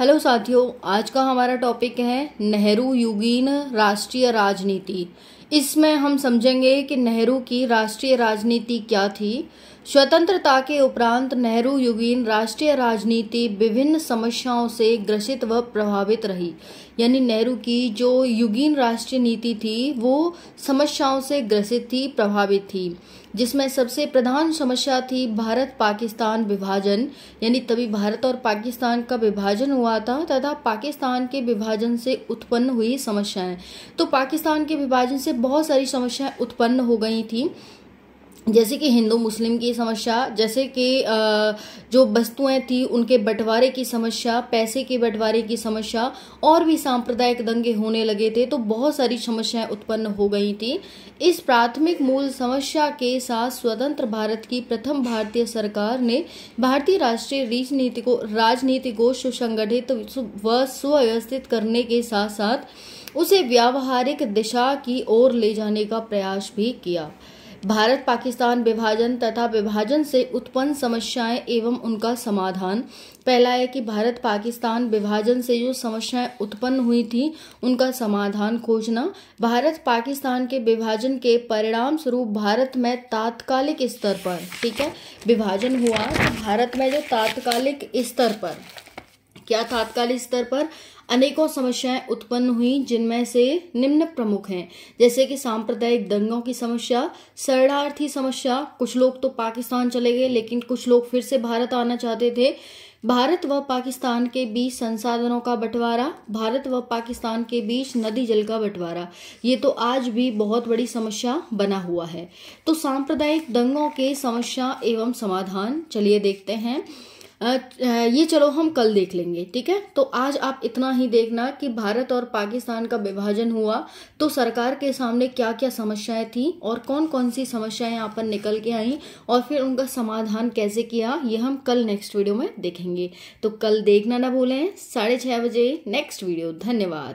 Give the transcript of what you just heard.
hello साथियों आज का हमारा टॉपिक है नेहरू युगीन राष्ट्रीय राजनीति इसमें हम समझेंगे कि नेहरू की राष्ट्रीय राजनीति क्या थी स्वतंत्रता के उपरांत नेहरू युगीन राष्ट्रीय राजनीति विभिन्न समस्याओं से ग्रसित व प्रभावित रही यानी नेहरू की जो युगीन राष्ट्रीय नीति थी वो समस्याओं से ग्रसित थी प्रभावित थी जिसमें सबसे प्रधान समस्या थी भारत पाकिस्तान विभाजन यानी तभी भारत और पाकिस्तान का विभाजन हुआ था तथा पाकिस्तान के विभाजन से उत्पन्न हुई समस्याएं तो पाकिस्तान के विभाजन से बहुत सारी समस्याएं उत्पन्न हो गई थी जैसे कि हिंदू मुस्लिम की समस्या जैसे कि जो वस्तुएं थी उनके बंटवारे की समस्या पैसे के बंटवारे की समस्या और भी सांप्रदायिक दंगे होने लगे थे तो बहुत सारी समस्याएं उत्पन्न हो गई थी इस प्राथमिक मूल समस्या के साथ स्वतंत्र भारत की प्रथम भारतीय सरकार ने भारतीय राष्ट्रीय राजनीति को राजनीति को सुसंगठित व सुव्यवस्थित करने के साथ साथ उसे व्यावहारिक दिशा की ओर ले जाने का प्रयास भी किया भारत पाकिस्तान विभाजन तथा विभाजन से उत्पन्न समस्याएं एवं उनका समाधान पहला है कि भारत पाकिस्तान विभाजन से जो समस्याएं उत्पन्न हुई थी उनका समाधान खोजना भारत पाकिस्तान के विभाजन के परिणाम स्वरूप भारत में तात्कालिक स्तर पर ठीक है विभाजन हुआ तो भारत में जो तात्कालिक स्तर पर क्या तात्कालिक स्तर पर अनेकों समस्याएं उत्पन्न हुई जिनमें से निम्न प्रमुख हैं जैसे कि सांप्रदायिक दंगों की समस्या शरणार्थी समस्या कुछ लोग तो पाकिस्तान चले गए लेकिन कुछ लोग फिर से भारत आना चाहते थे भारत व पाकिस्तान के बीच संसाधनों का बंटवारा भारत व पाकिस्तान के बीच नदी जल का बंटवारा ये तो आज भी बहुत बड़ी समस्या बना हुआ है तो सांप्रदायिक दंगों के समस्या एवं समाधान चलिए देखते हैं ये चलो हम कल देख लेंगे ठीक है तो आज आप इतना ही देखना कि भारत और पाकिस्तान का विभाजन हुआ तो सरकार के सामने क्या क्या समस्याएं थी और कौन कौन सी समस्याएं यहाँ पर निकल के आई और फिर उनका समाधान कैसे किया ये हम कल नेक्स्ट वीडियो में देखेंगे तो कल देखना ना भूलें साढ़े छः बजे नेक्स्ट वीडियो धन्यवाद